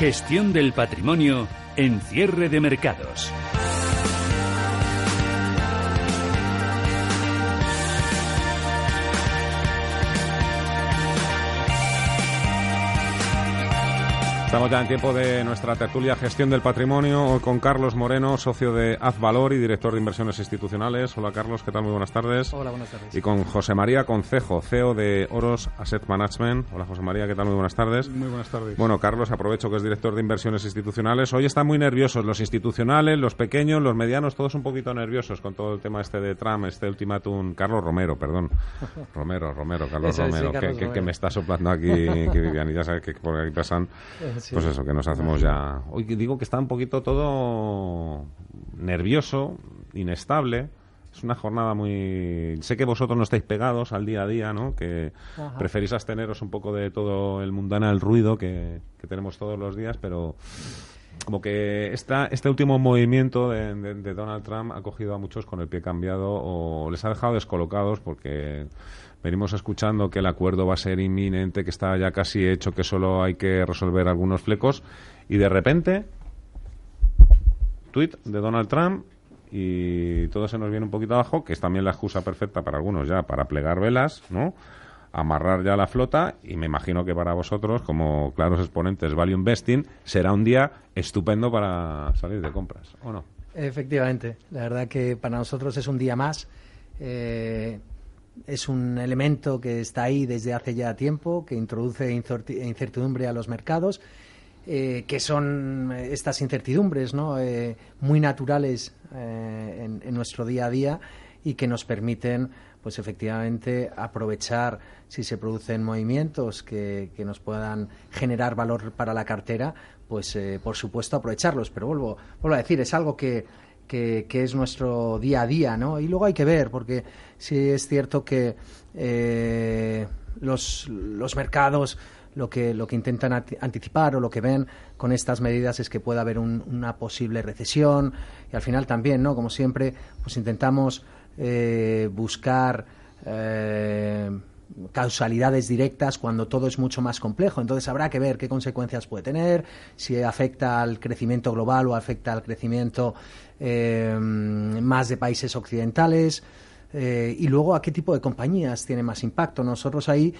Gestión del patrimonio en cierre de mercados. Estamos ya en tiempo de nuestra tertulia Gestión del Patrimonio hoy con Carlos Moreno, socio de Azvalor y director de inversiones institucionales. Hola Carlos, ¿qué tal? Muy buenas tardes. Hola, buenas tardes. Y con José María Concejo, CEO de Oros Asset Management. Hola José María, ¿qué tal? Muy buenas tardes. Muy buenas tardes. Bueno, Carlos, aprovecho que es director de inversiones institucionales. Hoy están muy nerviosos los institucionales, los pequeños, los medianos, todos un poquito nerviosos con todo el tema este de Trump, este ultimátum. Carlos Romero, perdón. Romero, Romero, Carlos Romero, que, me está soplando aquí, que Vivian, y ya sabes que por aquí pasan pues eso, que nos hacemos ya... Hoy digo que está un poquito todo nervioso, inestable. Es una jornada muy... Sé que vosotros no estáis pegados al día a día, ¿no? Que preferís absteneros un poco de todo el mundanal ruido que, que tenemos todos los días, pero como que esta, este último movimiento de, de, Donald Trump ha cogido a muchos con el pie cambiado o les ha dejado descolocados porque venimos escuchando que el acuerdo va a ser inminente, que está ya casi hecho, que solo hay que resolver algunos flecos y de repente tweet de Donald Trump y todo se nos viene un poquito abajo, que es también la excusa perfecta para algunos ya para plegar velas, ¿no? amarrar ya la flota y me imagino que para vosotros, como claros exponentes Value Investing, será un día estupendo para salir de compras, ¿o no? Efectivamente, la verdad que para nosotros es un día más. Eh, es un elemento que está ahí desde hace ya tiempo, que introduce incertidumbre a los mercados, eh, que son estas incertidumbres ¿no? Eh, muy naturales en nuestro día a día y que nos permiten pues efectivamente aprovechar si se producen movimientos que, nos puedan generar valor para la cartera, pues eh, por supuesto aprovecharlos. Pero vuelvo, vuelvo a decir, es algo que, que, que, es nuestro día a día, ¿no? Y luego hay que ver, porque sí es cierto que eh, los, mercados lo que, lo que intentan anticipar o lo que ven con estas medidas es que pueda haber una posible recesión y al final también, ¿no? Como siempre, pues intentamos eh, buscar eh, causalidades directas cuando todo es mucho más complejo. Entonces habrá que ver qué consecuencias puede tener, si afecta al crecimiento global o afecta al crecimiento eh, más de países occidentales. y luego a qué tipo de compañías tiene más impacto. Nosotros ahí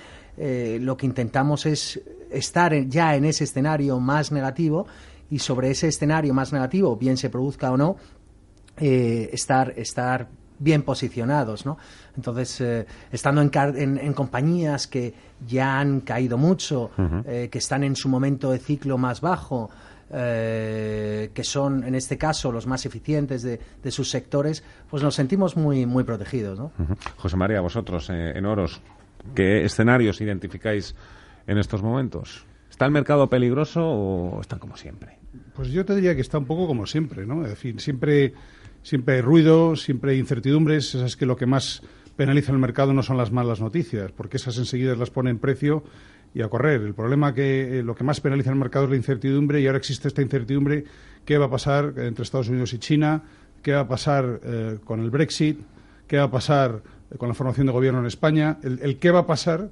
lo que intentamos es estar ya en ese escenario más negativo y sobre ese escenario más negativo, bien se produzca o no, estar, estar bien posicionados, ¿no? Entonces, eh, estando en, en, compañías que ya han caído mucho, eh, que están en su momento de ciclo más bajo, eh, que son, en este caso, los más eficientes de, sus sectores, pues nos sentimos muy, muy protegidos, ¿no? José María, vosotros, en Oros, ¿qué escenarios identificáis en estos momentos? ¿Está el mercado peligroso o están como siempre? Pues yo te diría que está un poco como siempre, ¿no? En fin, siempre Siempre hay ruido, siempre hay incertidumbres. Esas que lo que más penaliza el mercado no son las malas noticias, porque esas enseguida las pone en precio y a correr. El problema que eh, lo que más penaliza el mercado es la incertidumbre y ahora existe esta incertidumbre qué va a pasar entre Estados Unidos y China, qué va a pasar eh, con el Brexit, qué va a pasar eh, con la formación de gobierno en España, el, qué va a pasar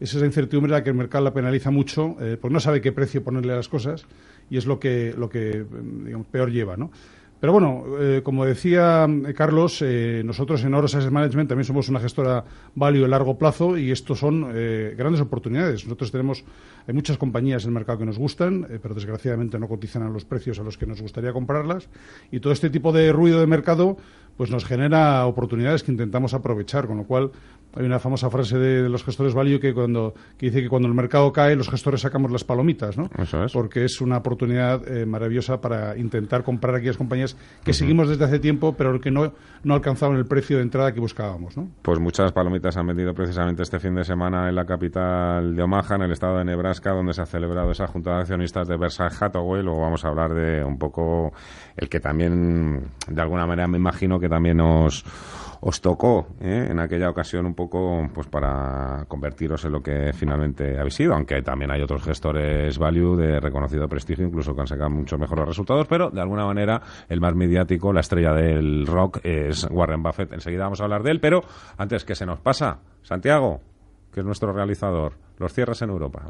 es esa incertidumbre la que el mercado la penaliza mucho, porque no sabe qué precio ponerle a las cosas y es lo que lo que peor lleva, ¿no? Pero bueno, eh, como decía mm, Carlos, eh, nosotros en Oros Asset Management también somos una gestora value a largo plazo y estos son eh, grandes oportunidades. Nosotros tenemos hay muchas compañías en el mercado que nos gustan, pero desgraciadamente no cotizan a los precios a los que nos gustaría comprarlas y todo este tipo de ruido de mercado pues nos genera oportunidades que intentamos aprovechar, con lo cual hay una famosa frase de, los gestores value que cuando dice que cuando el mercado cae los gestores sacamos las palomitas, ¿no? Porque es una oportunidad maravillosa para intentar comprar aquellas compañías que seguimos desde hace tiempo, pero que no, no alcanzaban el precio de entrada que buscábamos. ¿no? Pues muchas palomitas han vendido precisamente este fin de semana en la capital de Omaha, en el estado de Nebraska, donde se ha celebrado esa junta de accionistas de versailles Hathaway. Luego vamos a hablar de un poco el que también, de alguna manera, me imagino que también nos os tocó ¿eh? en aquella ocasión un poco pues para convertiros en lo que finalmente habéis sido, aunque también hay otros gestores value de reconocido prestigio, incluso que han sacado muchos mejores resultados, pero de alguna manera el más mediático, la estrella del rock es Warren Buffett. Enseguida vamos a hablar de él, pero antes que se nos pasa, Santiago, que es nuestro realizador, los cierres en Europa.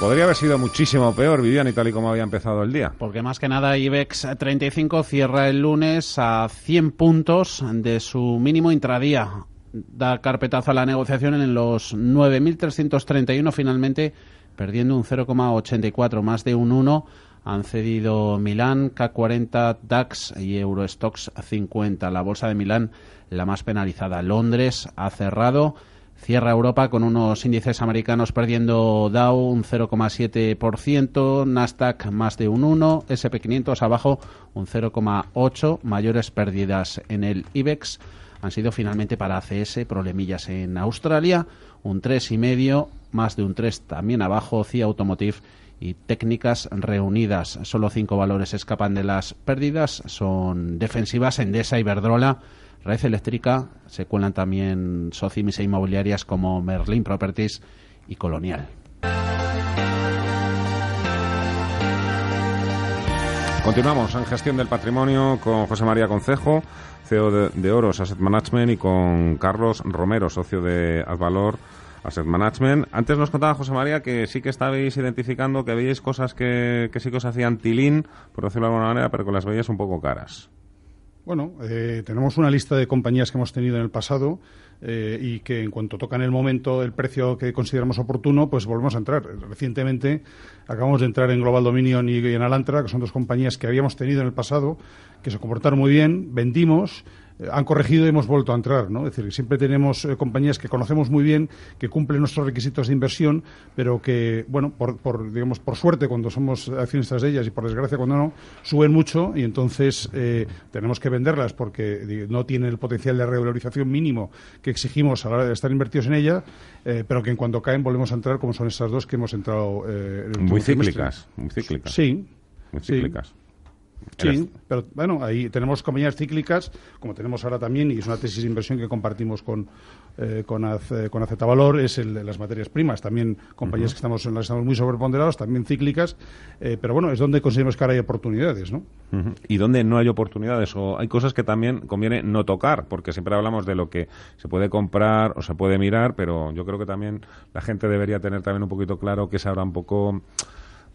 Podría haber sido muchísimo peor, Vivian, y tal y como había empezado el día. Porque más que nada, IBEX 35 cierra el lunes a 100 puntos de su mínimo intradía. Da carpetazo a la negociación en los 9.331 finalmente, perdiendo un 0,84, más de un 1. Han cedido Milán, K40, DAX y Eurostox 50. La bolsa de Milán, la más penalizada. Londres ha cerrado Cierra Europa con unos índices americanos perdiendo Dow un 0,7%, Nasdaq más de un 1, SP500 abajo un 0,8, mayores pérdidas en el IBEX han sido finalmente para ACS, problemillas en Australia, un 3,5, más de un 3 también abajo, CIA Automotive y técnicas reunidas. Solo cinco valores escapan de las pérdidas, son defensivas, Endesa, Iberdrola, Red Eléctrica, se cuelan también socimis e inmobiliarias como Merlin Properties y Colonial. Continuamos en gestión del patrimonio con José María Concejo, CEO de, Oros Asset Management, y con Carlos Romero, socio de Advalor. Asset Management. Antes nos contaba José María que sí que estabais identificando que veíais cosas que, sí que os hacían tilín, por decirlo de alguna manera, pero que las veías un poco caras. Bueno, eh, tenemos una lista de compañías que hemos tenido en el pasado eh, y que en cuanto tocan el momento, el precio que consideramos oportuno, pues volvemos a entrar. Recientemente acabamos de entrar en Global Dominion y en Alantra, que son dos compañías que habíamos tenido en el pasado, que se comportaron muy bien, vendimos han corregido y hemos vuelto a entrar, ¿no? Es decir, siempre tenemos eh, compañías que conocemos muy bien, que cumplen nuestros requisitos de inversión, pero que, bueno, por, digamos, por suerte cuando somos accionistas de ellas y por desgracia cuando no, suben mucho y entonces eh, tenemos que venderlas porque no tienen el potencial de revalorización mínimo que exigimos a la hora de estar invertidos en ella, eh, pero que en cuanto caen volvemos a entrar como son esas dos que hemos entrado. muy cíclicas, muy cíclicas. Sí. Muy cíclicas. Sí, pero bueno, ahí tenemos compañías cíclicas, como tenemos ahora también, y es una tesis de inversión que compartimos con, eh, Valor, es el de las materias primas. También compañías que estamos en las que estamos muy sobreponderados, también cíclicas, eh, pero bueno, es donde conseguimos que ahora hay oportunidades, ¿no? Y donde no hay oportunidades, o hay cosas que también conviene no tocar, porque siempre hablamos de lo que se puede comprar o se puede mirar, pero yo creo que también la gente debería tener también un poquito claro que se habrá un poco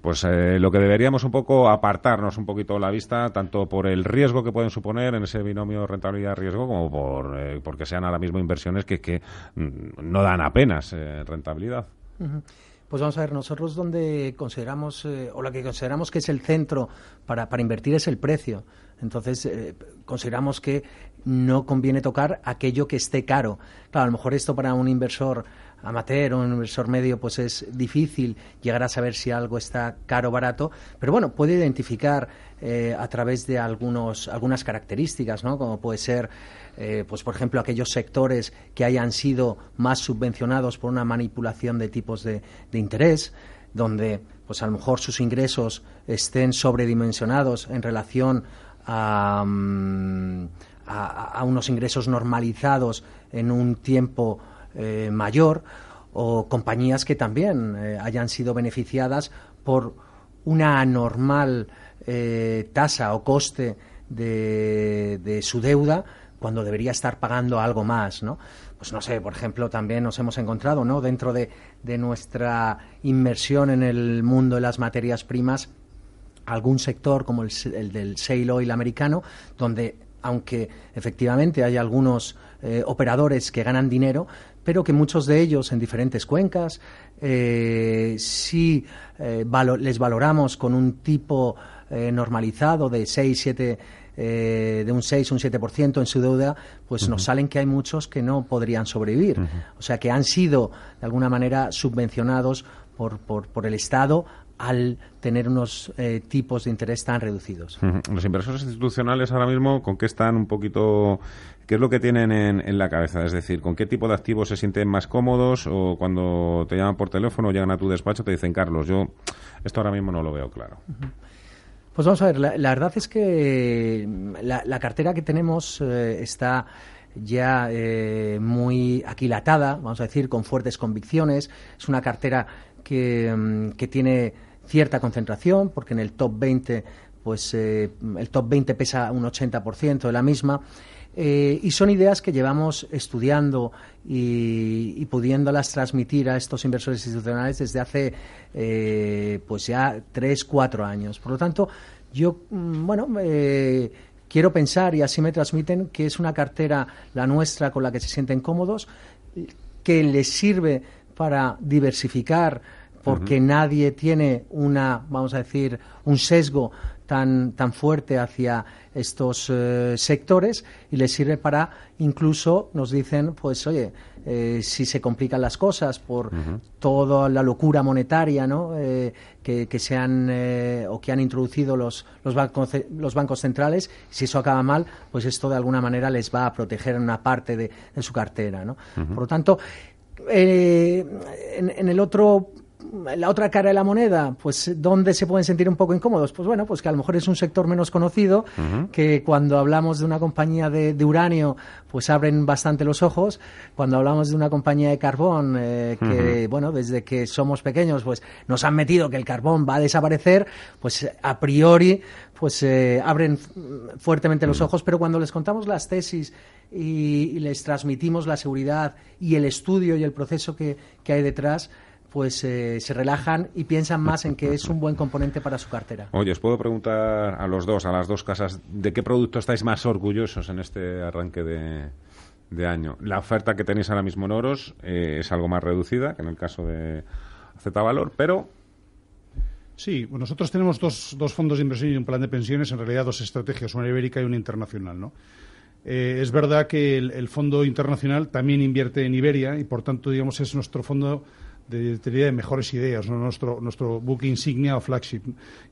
pues eh, lo que deberíamos un poco apartarnos un poquito la vista, tanto por el riesgo que pueden suponer en ese binomio rentabilidad-riesgo, como por, eh, porque sean ahora mismo inversiones que, mm, no dan apenas eh, rentabilidad. Pues vamos a ver, nosotros donde consideramos, o la que consideramos que es el centro para, para invertir es el precio. Entonces, consideramos que no conviene tocar aquello que esté caro. Claro, a lo mejor esto para un inversor amateur, un inversor medio, pues es difícil llegar a saber si algo está caro o barato, pero bueno, puede identificar eh, a través de algunos, algunas características, ¿no? Como puede ser, eh, pues por ejemplo, aquellos sectores que hayan sido más subvencionados por una manipulación de tipos de, de interés, donde pues a lo mejor sus ingresos estén sobredimensionados en relación a mm, unos ingresos normalizados en un tiempo eh, mayor o compañías que también eh, hayan sido beneficiadas por una anormal eh, tasa o coste de, su deuda cuando debería estar pagando algo más, ¿no? Pues no sé, por ejemplo, también nos hemos encontrado, Dentro de, nuestra inmersión en el mundo de las materias primas, algún sector como el, del sale oil americano, donde aunque efectivamente hay algunos operadores que ganan dinero, pero que muchos de ellos en diferentes cuencas, eh, si eh, les valoramos con un tipo eh, normalizado de 6, 7, de un 6, un 7% en su deuda, pues nos salen que hay muchos que no podrían sobrevivir. O sea, que han sido de alguna manera subvencionados por, por, por el Estado al tener unos eh, tipos de interés tan reducidos. Los inversores institucionales ahora mismo, ¿con qué están un poquito ¿Qué es lo que tienen en, la cabeza? Es decir, ¿con qué tipo de activos se sienten más cómodos? ¿O cuando te llaman por teléfono, llegan a tu despacho, te dicen, Carlos, yo esto ahora mismo no lo veo claro? Pues vamos a ver, la, verdad es que mm, la, cartera que tenemos eh, está ya eh, muy aquilatada, vamos a decir, con fuertes convicciones. Es una cartera que, mm, que tiene cierta concentración, porque en el top 20, pues eh, el top 20 pesa un 80% de la misma. Eh, y son ideas que llevamos estudiando y, pudiéndolas transmitir a estos inversores institucionales desde hace eh, pues ya tres, cuatro años. Por lo tanto, yo, mm, bueno, quiero pensar y así me transmiten que es una cartera, la nuestra, con la que se sienten cómodos, que les sirve para diversificar porque nadie tiene una, vamos a decir, un sesgo tan, tan fuerte hacia estos eh, sectores y les sirve para incluso nos dicen pues oye eh, si se complican las cosas por toda la locura monetaria ¿no? Eh, que, que se han o que han introducido los, los, bancos, los bancos centrales si eso acaba mal pues esto de alguna manera les va a proteger una parte de, su cartera ¿no? por lo tanto en, el otro la otra cara de la moneda, pues ¿dónde se pueden sentir un poco incómodos? Pues bueno, pues que a lo mejor es un sector menos conocido, que cuando hablamos de una compañía de, uranio, pues abren bastante los ojos, cuando hablamos de una compañía de carbón, eh, que bueno, desde que somos pequeños, pues nos han metido que el carbón va a desaparecer, pues a priori, pues eh, abren fuertemente los ojos, pero cuando les contamos las tesis y, les transmitimos la seguridad y el estudio y el proceso que, que hay detrás, pues eh, se relajan y piensan más en que es un buen componente para su cartera. Oye, os puedo preguntar a los dos, a las dos casas, ¿de qué producto estáis más orgullosos en este arranque de, de año? La oferta que tenéis ahora mismo en oros eh, es algo más reducida que en el caso de Z Valor, pero Sí, nosotros tenemos dos, dos, fondos de inversión y un plan de pensiones, en realidad dos estrategias, una ibérica y una internacional, ¿no? Eh, es verdad que el, el, fondo internacional también invierte en Iberia y, por tanto, digamos, es nuestro fondo de, de mejores ideas, nuestro, nuestro book insignia o flagship.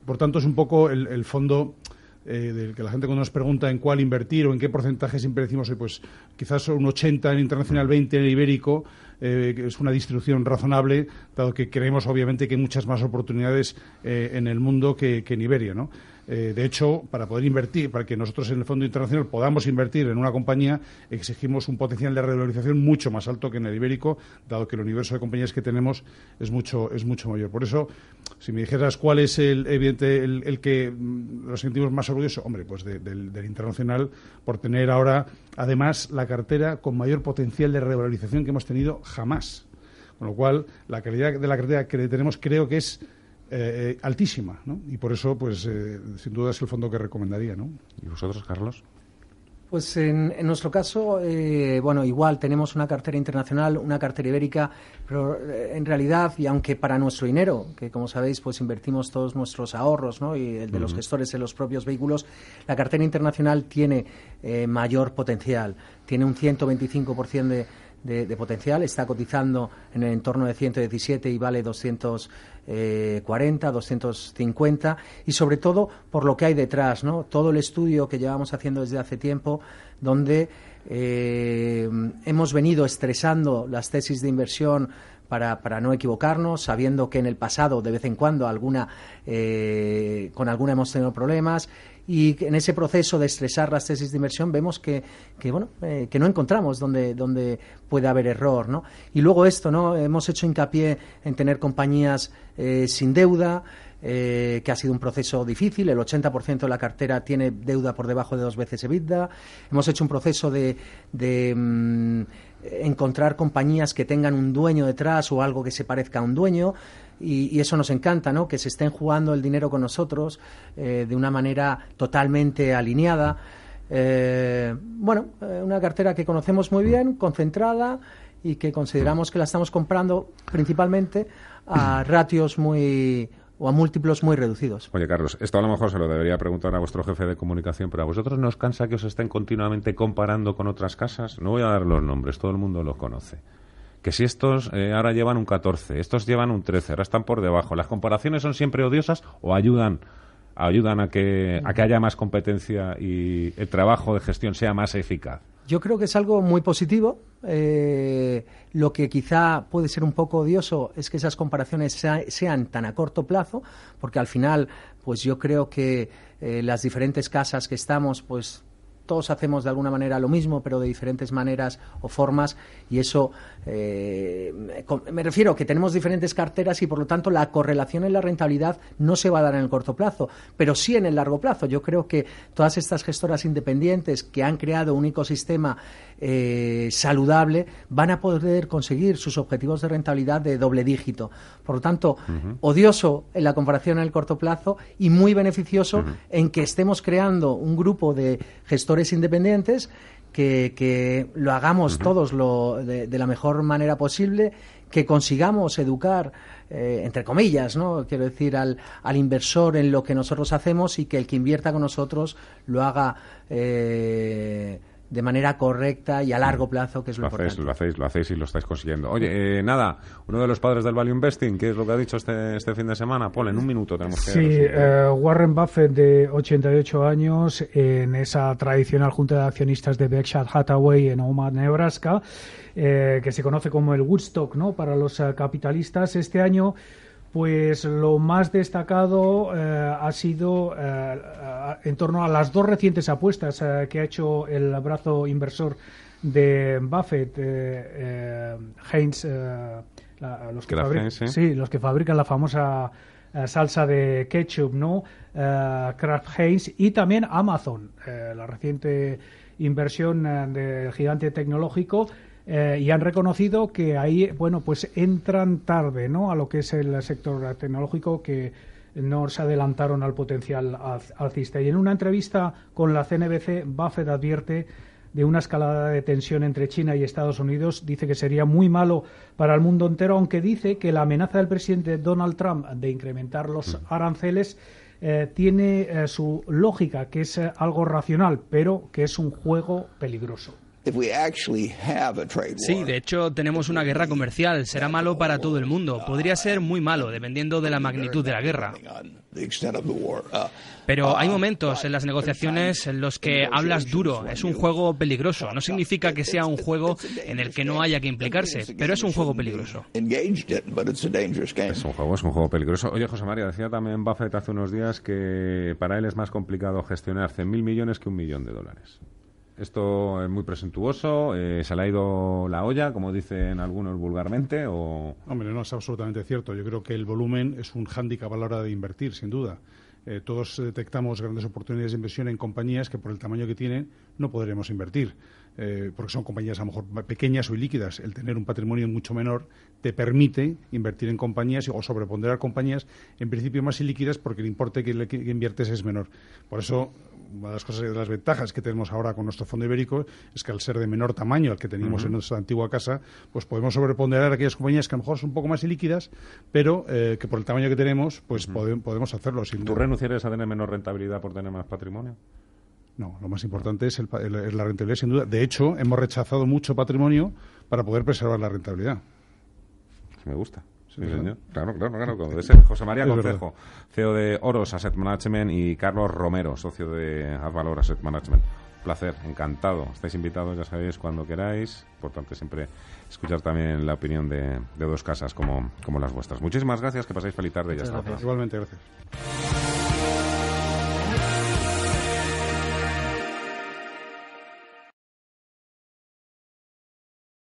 Por tanto, es un poco el, fondo eh, del que la gente cuando nos pregunta en cuál invertir o en qué porcentaje siempre decimos, pues quizás un 80 en internacional, 20 en el ibérico, eh, es una distribución razonable, dado que creemos obviamente que hay muchas más oportunidades eh, en el mundo que, que en Iberia, ¿no? Eh, de hecho, para poder invertir, para que nosotros en el Fondo Internacional podamos invertir en una compañía, exigimos un potencial de revalorización mucho más alto que en el ibérico, dado que el universo de compañías que tenemos es mucho, es mucho mayor. Por eso, si me dijeras cuál es el evidente el, que nos mm, sentimos más orgullosos, hombre, pues del, del internacional, por tener ahora, además, la cartera con mayor potencial de revalorización que hemos tenido jamás. Con lo cual, la calidad de la cartera que tenemos creo que es eh, eh, altísima, ¿no? Y por eso, pues, eh, sin duda es el fondo que recomendaría, ¿no? ¿Y vosotros, Carlos? Pues en, nuestro caso, bueno, igual tenemos una cartera internacional, una cartera ibérica, pero en realidad, y aunque para nuestro dinero, que como sabéis, pues invertimos todos nuestros ahorros, Y el de los gestores en los propios vehículos, la cartera internacional tiene mayor potencial, tiene un 125% de de, potencial. Está cotizando en el entorno de 117 y vale 240, 250 eh, y sobre todo por lo que hay detrás, ¿no? Todo el estudio que llevamos haciendo desde hace tiempo, donde eh, hemos venido estresando las tesis de inversión para, para, no equivocarnos, sabiendo que en el pasado de vez en cuando alguna, eh, con alguna hemos tenido problemas y en ese proceso de estresar las tesis de inversión vemos que, que bueno, eh, que no encontramos donde, donde puede haber error. ¿no? Y luego esto, ¿no? hemos hecho hincapié en tener compañías eh, sin deuda. Eh, que ha sido un proceso difícil. El 80% de la cartera tiene deuda por debajo de dos veces EBITDA. Hemos hecho un proceso de, mm, encontrar compañías que tengan un dueño detrás o algo que se parezca a un dueño. Y, eso nos encanta, ¿no? Que se estén jugando el dinero con nosotros eh, de una manera totalmente alineada. Eh, bueno, una cartera que conocemos muy bien, concentrada y que consideramos que la estamos comprando principalmente a ratios muy o a múltiplos muy reducidos. Oye, Carlos, esto a lo mejor se lo debería preguntar a vuestro jefe de comunicación, pero ¿a vosotros os cansa que os estén continuamente comparando con otras casas? No voy a dar los nombres, todo el mundo los conoce. Que si estos eh, ahora llevan un 14, estos llevan un 13, ahora están por debajo. ¿Las comparaciones son siempre odiosas o ayudan ayudan a que, a que haya más competencia y el trabajo de gestión sea más eficaz? Yo creo que es algo muy positivo. Eh, lo que quizá puede ser un poco odioso es que esas comparaciones sean tan a corto plazo, porque al final, pues yo creo que eh, las diferentes casas que estamos, pues todos hacemos de alguna manera lo mismo, pero de diferentes maneras o formas, y eso eh, me refiero que tenemos diferentes carteras y por lo tanto la correlación en la rentabilidad no se va a dar en el corto plazo, pero sí en el largo plazo. Yo creo que todas estas gestoras independientes que han creado un ecosistema eh, saludable van a poder conseguir sus objetivos de rentabilidad de doble dígito. Por lo tanto, odioso en la comparación en el corto plazo y muy beneficioso en que estemos creando un grupo de gestores independientes, que, lo hagamos todos lo, de, la mejor manera posible, que consigamos educar, eh, entre comillas, ¿no? quiero decir, al, al, inversor en lo que nosotros hacemos y que el que invierta con nosotros lo haga. Eh, de manera correcta y a largo plazo, que es lo, que lo hacéis, y lo estáis consiguiendo. Oye, eh, nada, uno de los padres del Value Investing, ¿qué es lo que ha dicho este, este fin de semana? Paul, en un minuto tenemos que... Sí, eh, Warren Buffett, de 88 años, en esa tradicional junta de accionistas de Berkshire Hathaway en Omaha, Nebraska, eh, que se conoce como el Woodstock, ¿no?, para los capitalistas, este año pues lo más destacado eh, ha sido eh, en torno a las dos recientes apuestas eh, que ha hecho el brazo inversor de Buffett, Heinz, los, que los que fabrican la famosa salsa de ketchup, ¿no? Kraft Heinz y también Amazon, la reciente inversión del gigante tecnológico eh, y han reconocido que ahí, bueno, pues entran tarde, ¿no? A lo que es el sector tecnológico que no se adelantaron al potencial alcista. Y en una entrevista con la CNBC, Buffett advierte de una escalada de tensión entre China y Estados Unidos. Dice que sería muy malo para el mundo entero, aunque dice que la amenaza del presidente Donald Trump de incrementar los mm. aranceles eh, tiene eh, su lógica, que es algo racional, pero que es un juego peligroso. Sí, de hecho tenemos una guerra comercial. Será malo para todo el mundo. Podría ser muy malo, dependiendo de la magnitud de la guerra. Pero hay momentos en las negociaciones en los que hablas duro. Es un juego peligroso. No significa que sea un juego en el que no haya que implicarse, pero es un juego peligroso. Es un juego, es un juego peligroso. Oye, José María, decía también Buffett hace unos días que para él es más complicado gestionar 100.000 millones que un millón de dólares. Esto es muy presentuoso, eh, se le ha ido la olla, como dicen algunos vulgarmente, o... Hombre, no es absolutamente cierto. Yo creo que el volumen es un hándicap a la hora de invertir, sin duda. Eh, todos detectamos grandes oportunidades de inversión en compañías que por el tamaño que tienen no podremos invertir. Eh, porque son compañías a lo mejor pequeñas o ilíquidas, el tener un patrimonio mucho menor te permite invertir en compañías o sobreponderar compañías, en principio más ilíquidas, porque el importe que, inviertes es menor. Por eso, una de las cosas, de las ventajas que tenemos ahora con nuestro fondo ibérico es que al ser de menor tamaño al que teníamos en nuestra antigua casa, pues podemos sobreponderar aquellas compañías que a lo mejor son un poco más ilíquidas, pero eh, que por el tamaño que tenemos, pues podemos hacerlo. Sin ¿Tú renunciarías a tener menor rentabilidad por tener más patrimonio? No, lo más importante es la rentabilidad, sin duda. De hecho, hemos rechazado mucho patrimonio para poder preservar la rentabilidad. Me gusta. Sí, señor. Claro, claro, claro, debe ser. José María Concejo, CEO de Oros Asset Management y Carlos Romero, socio de Advalor Asset Management. Placer, encantado. Estáis invitados, ya sabéis, cuando queráis. Importante siempre escuchar también la opinión de, dos casas como, como, las vuestras. Muchísimas gracias, que pasáis feliz tarde. ya Igualmente, gracias.